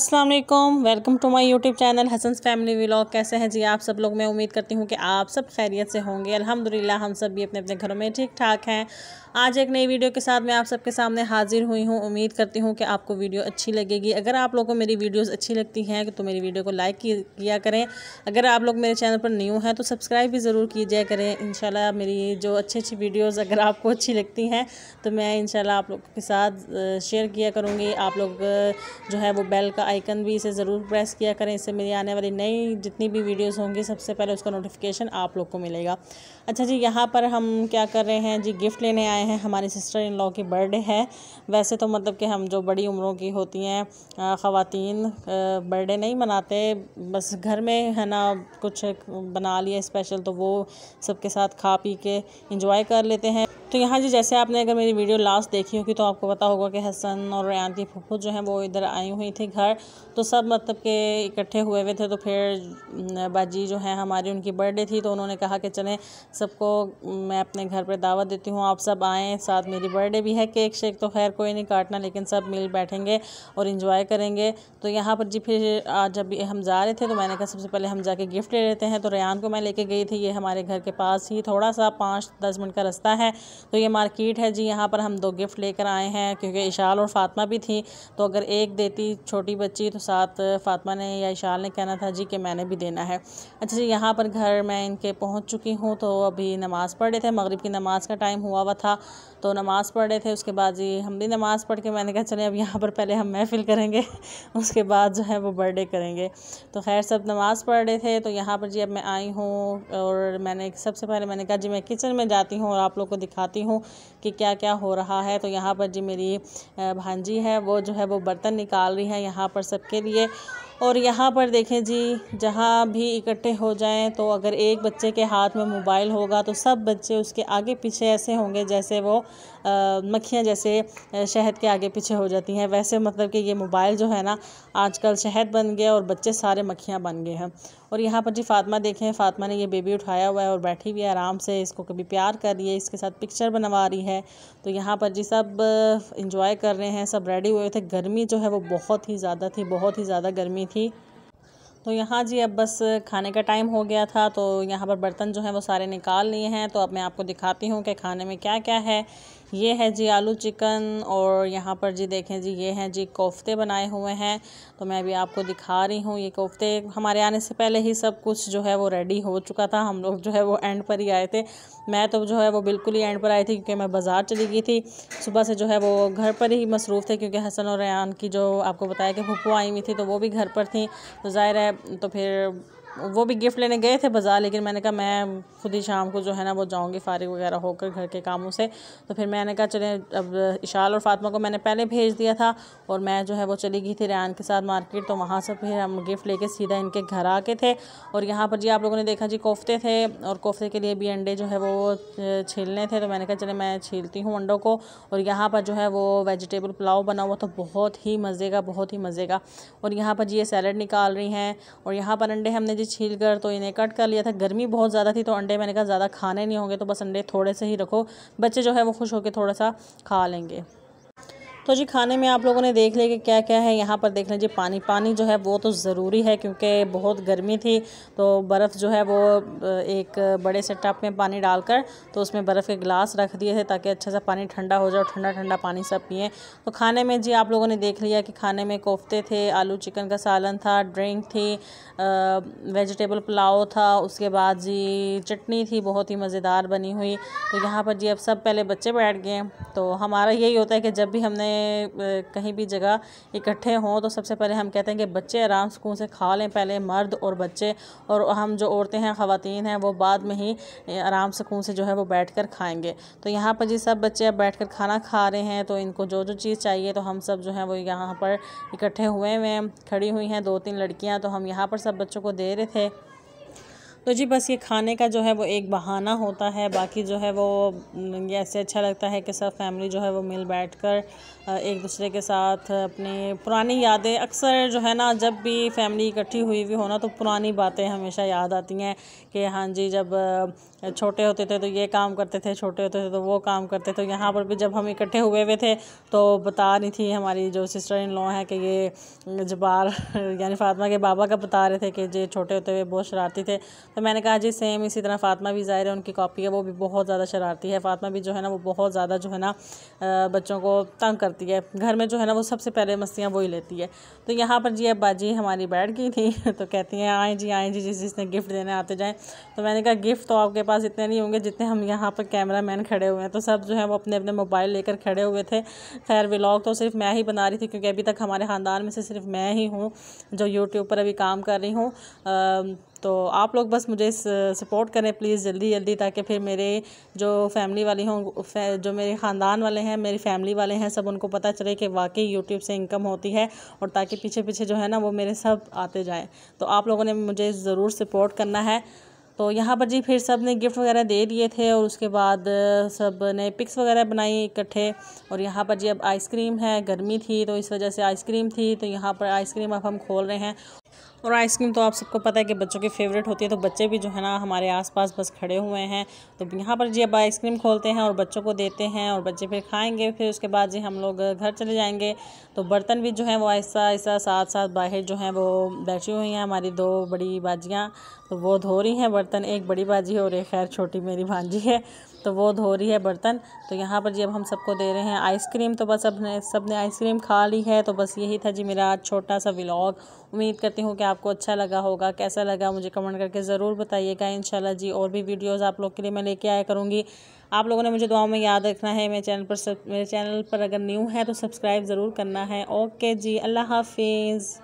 अस्सलाम वालेकुम welcome to my YouTube channel Hasan family vlog कैसे हैं जी आप सब लोग मैं उम्मीद करती हूँ कि आप सब खैरियत से होंगे अल्हम्दुलिल्लाह हम सब भी अपने अपने घरों में ठीक ठाक हैं आज एक नई वीडियो के साथ मैं आप सबके सामने हाजिर हुई हूँ उम्मीद करती हूँ कि आपको वीडियो अच्छी लगेगी अगर आप लोगों को मेरी वीडियोस अच्छी लगती हैं तो मेरी वीडियो को लाइक किया करें अगर आप लोग मेरे चैनल पर न्यू हैं तो सब्सक्राइब भी ज़रूर कीजिए करें इन मेरी जो अच्छी अच्छी वीडियोज़ अगर आपको अच्छी लगती हैं तो मैं इन आप लोग के साथ शेयर किया करूँगी आप लोग जो है वो बेल का आइकन भी इसे ज़रूर प्रेस किया करें इससे मेरी आने वाली नई जितनी भी वीडियोज़ होंगी सबसे पहले उसका नोटिफिकेशन आप लोग को मिलेगा अच्छा जी यहाँ पर हम क्या कर रहे हैं जी गिफ्ट लेने आए आए हैं हमारे सिस्टर इन लॉ की बर्थडे है वैसे तो मतलब कि हम जो बड़ी उम्रों की होती हैं ख़वातीन बर्थडे नहीं मनाते बस घर में है ना कुछ बना लिए स्पेशल तो वो सबके साथ खा पी के इंजॉय कर लेते हैं तो यहाँ जी जैसे आपने अगर मेरी वीडियो लास्ट देखी होगी तो आपको पता होगा कि हसन और रैन की फूफू जो हैं वो इधर आई हुई थी घर तो सब मतलब के इकट्ठे हुए हुए थे तो फिर बाजी जो है हमारी उनकी बर्थडे थी तो उन्होंने कहा कि चलें सबको मैं अपने घर पर दावत देती हूँ आप सब आएँ साथ मेरी बर्थडे भी है केक शेक तो खैर कोई नहीं काटना लेकिन सब मिल बैठेंगे और इंजॉय करेंगे तो यहाँ पर जी फिर आज जब हम जा रहे थे तो मैंने कहा सबसे पहले हम जाके गिफ्ट ले लेते हैं तो रैन को मैं लेके गई थी ये हमारे घर के पास ही थोड़ा सा पाँच दस मिनट का रास्ता है तो ये मार्केट है जी यहाँ पर हम दो गिफ्ट लेकर आए हैं क्योंकि इशाल और फातमा भी थी तो अगर एक देती छोटी बच्ची तो साथ फातमा ने या इशाल ने कहना था जी कि मैंने भी देना है अच्छा जी यहाँ पर घर मैं इनके पहुँच चुकी हूँ तो अभी नमाज़ पढ़ रहे थे मगरब की नमाज़ का टाइम हुआ हुआ था तो नमाज़ पढ़ रहे थे उसके बाद जी हम भी नमाज़ पढ़ के मैंने कहा चले अब यहाँ पर पहले हम महफिल करेंगे उसके बाद जो है वो बर्थडे करेंगे तो खैर सब नमाज़ पढ़ रहे थे तो यहाँ पर जी अब मैं आई हूँ और मैंने सबसे पहले मैंने कहा जी मैं किचन में जाती हूँ और आप लोग को दिखाती बताती हूँ कि क्या क्या हो रहा है तो यहाँ पर जी मेरी भांजी है वो जो है वो बर्तन निकाल रही हैं यहाँ पर सबके लिए और यहाँ पर देखें जी जहाँ भी इकट्ठे हो जाएं तो अगर एक बच्चे के हाथ में मोबाइल होगा तो सब बच्चे उसके आगे पीछे ऐसे होंगे जैसे वो मक्खियाँ जैसे शहद के आगे पीछे हो जाती हैं वैसे मतलब कि ये मोबाइल जो है ना आजकल शहद बन गया और बच्चे सारे मक्खियाँ बन गए हैं और यहाँ पर जी देखे देखें फ़ातमा ने ये बेबी उठाया हुआ है और बैठी हुई है आराम से इसको कभी प्यार कर रही है इसके साथ पिक्चर बनवा रही है तो यहाँ पर जी सब इंजॉय कर रहे हैं सब रेडी हुए थे गर्मी जो है वो बहुत ही ज़्यादा थी बहुत ही ज़्यादा गर्मी थी तो यहाँ जी अब बस खाने का टाइम हो गया था तो यहाँ पर बर्तन जो हैं वो सारे निकाल लिए हैं तो अब मैं आपको दिखाती हूँ कि खाने में क्या क्या है ये है जी आलू चिकन और यहाँ पर जी देखें जी ये हैं जी कोफ्ते बनाए हुए हैं तो मैं अभी आपको दिखा रही हूँ ये कोफ्ते हमारे आने से पहले ही सब कुछ जो है वो रेडी हो चुका था हम लोग जो है वो एंड पर ही आए थे मैं तो जो है वो बिल्कुल ही एंड पर आई थी क्योंकि मैं बाज़ार चली गई थी सुबह से जो है वो घर पर ही मसरूफ़ थे क्योंकि हसन और रैन की जो आपको बताया कि फुप्पू आई हुई थी तो वो भी घर पर थी तो ज़ाहिर है तो फिर वो भी गिफ्ट लेने गए थे बाज़ार लेकिन मैंने कहा मैं खुद ही शाम को जो है ना वो जाऊँगी फारिग वगैरह होकर घर के कामों से तो फिर मैंने कहा चले अब इशाल और फातिमा को मैंने पहले भेज दिया था और मैं जो है वो चली गई थी रियान के साथ मार्केट तो वहाँ से फिर हम गिफ्ट लेके सीधा इनके घर आके थे और यहाँ पर जी आप लोगों ने देखा जी कोफ्ते थे और कोफ्ते के लिए भी अंडे जो है वो छीलने थे तो मैंने कहा चले मैं छीलती हूँ अंडों को और यहाँ पर जो है वो वेजिटेबल पुलाव बना हुआ तो बहुत ही मज़े का बहुत ही मज़े का और यहाँ पर जी ये सैलड निकाल रही हैं और यहाँ पर अंडे हमने जी छील कर तो इन्हें कट कर लिया था गर्मी बहुत ज़्यादा थी तो अंडे मैंने कहा ज़्यादा खाने नहीं होंगे तो बस अंडे थोड़े से ही रखो बच्चे जो है वो खुश होकर थोड़ा सा खा लेंगे तो जी खाने में आप लोगों ने देख लिया कि क्या क्या है यहाँ पर देख लें जी पानी पानी जो है वो तो ज़रूरी है क्योंकि बहुत गर्मी थी तो बर्फ़ जो है वो एक बड़े से टप में पानी डालकर तो उसमें बर्फ़ के गिलास रख दिए थे ताकि अच्छा सा पानी ठंडा हो जाए ठंडा ठंडा पानी सब पिए तो खाने में जी आप लोगों ने देख लिया कि खाने में कोफ्ते थे आलू चिकन का सालन था ड्रिंक थी वेजिटेबल पुलाव था उसके बाद जी चटनी थी बहुत ही मज़ेदार बनी हुई तो यहाँ पर जी अब सब पहले बच्चे बैठ गए तो हमारा यही होता है कि जब भी हमने में कहीं भी जगह इकट्ठे हों तो सबसे पहले हम कहते हैं कि बच्चे आराम सुकून से खा लें पहले मर्द और बच्चे और हम जो औरतें हैं ख़वान हैं वो बाद में ही आराम सुकून से जो है वो बैठ कर खाएँगे तो यहाँ पर जी सब बच्चे अब बैठ कर खाना खा रहे हैं तो इनको जो जो चीज़ चाहिए तो हम सब जो है वो यहाँ पर इकट्ठे हुए हुए हैं खड़ी हुई हैं दो तीन लड़कियाँ तो हम यहाँ पर सब बच्चों को दे रहे थे तो जी बस ये खाने का जो है वो एक बहाना होता है बाकी जो है वो ये ऐसे अच्छा लगता है कि सब फैमिली जो है वो मिल बैठ कर एक दूसरे के साथ अपनी पुरानी यादें अक्सर जो है ना जब भी फैमिली इकट्ठी हुई हुई हो ना तो पुरानी बातें हमेशा याद आती हैं कि हाँ जी जब छोटे होते थे तो ये काम करते थे छोटे होते थे तो वो काम करते थे यहाँ पर भी जब हम इकट्ठे हुए हुए थे तो बता रही थी हमारी जो सिस्टर इन लॉ है कि ये जबार यानी फातिमा के बाबा का बता रहे थे कि जे छोटे होते हुए बहुत शरारती थे तो मैंने कहा जी सेम इसी तरह फातिमा भी ज़ाहिर है उनकी कॉपी है वो भी बहुत ज़्यादा शरारती है फ़ातमा भी जो है ना वो बहुत ज़्यादा जो है ना बच्चों को तंग करती है घर में जो है ना वो सबसे पहले मस्तियाँ वही लेती है तो यहाँ पर जी अब बाजी हमारी बैठ गई थी तो कहती हैं आएँ जी आएँ जी जिस जिसने गिफ्ट देने आते जाएँ तो मैंने कहा गिफ्ट तो आपके पास इतने नहीं होंगे जितने हम यहाँ पर कैमरा मैन खड़े हुए हैं तो सब जो है वो अपने अपने मोबाइल लेकर खड़े हुए थे खैर व्लॉग तो सिर्फ मैं ही बना रही थी क्योंकि अभी तक हमारे ख़ानदान में से सिर्फ मैं ही हूँ जो यूट्यूब पर अभी काम कर रही हूँ तो आप लोग बस मुझे सपोर्ट करें प्लीज़ जल्दी जल्दी ताकि फिर मेरे जो फैमिली वाले हों जो मेरे ख़ानदान वाले हैं मेरी फैमिली वाले हैं सब उनको पता चले कि वाकई यूट्यूब से इनकम होती है और ताकि पीछे पीछे जो है ना वो मेरे सब आते जाएँ तो आप लोगों ने मुझे ज़रूर सपोर्ट करना है तो यहाँ पर जी फिर सब ने गिफ्ट वगैरह दे दिए थे और उसके बाद सब ने पिक्स वगैरह बनाई इकट्ठे और यहाँ पर जी अब आइसक्रीम है गर्मी थी तो इस वजह से आइसक्रीम थी तो यहाँ पर आइसक्रीम अब हम खोल रहे हैं और आइसक्रीम तो आप सबको पता है कि बच्चों की फेवरेट होती है तो बच्चे भी जो है ना हमारे आसपास बस खड़े हुए हैं तो यहाँ पर जी अब आइसक्रीम खोलते हैं और बच्चों को देते हैं और बच्चे फिर खाएंगे फिर उसके बाद जी हम लोग घर चले जाएंगे तो बर्तन भी जो है वो ऐसा ऐसा साथ साथ बाहर जो है वो बैठी हुई हैं हमारी दो बड़ी बाजियाँ तो वो धो रही हैं बर्तन एक बड़ी बाजी है और एक खैर छोटी मेरी भांजी है तो वो धो रही है बर्तन तो यहाँ पर जी अब हम सबको दे रहे हैं आइसक्रीम तो बस अब सब ने आइसक्रीम खा ली है तो बस यही था जी मेरा छोटा सा व्लॉग उम्मीद करती हूँ हूँ कि आपको अच्छा लगा होगा कैसा लगा मुझे कमेंट करके ज़रूर बताइएगा इन जी और भी वीडियोज़ आप लोग के लिए मैं लेके आया करूँगी आप लोगों ने मुझे दुआओं में याद रखना है मेरे चैनल पर सब मेरे चैनल पर अगर न्यू है तो सब्सक्राइब ज़रूर करना है ओके जी अल्लाह हाफिज़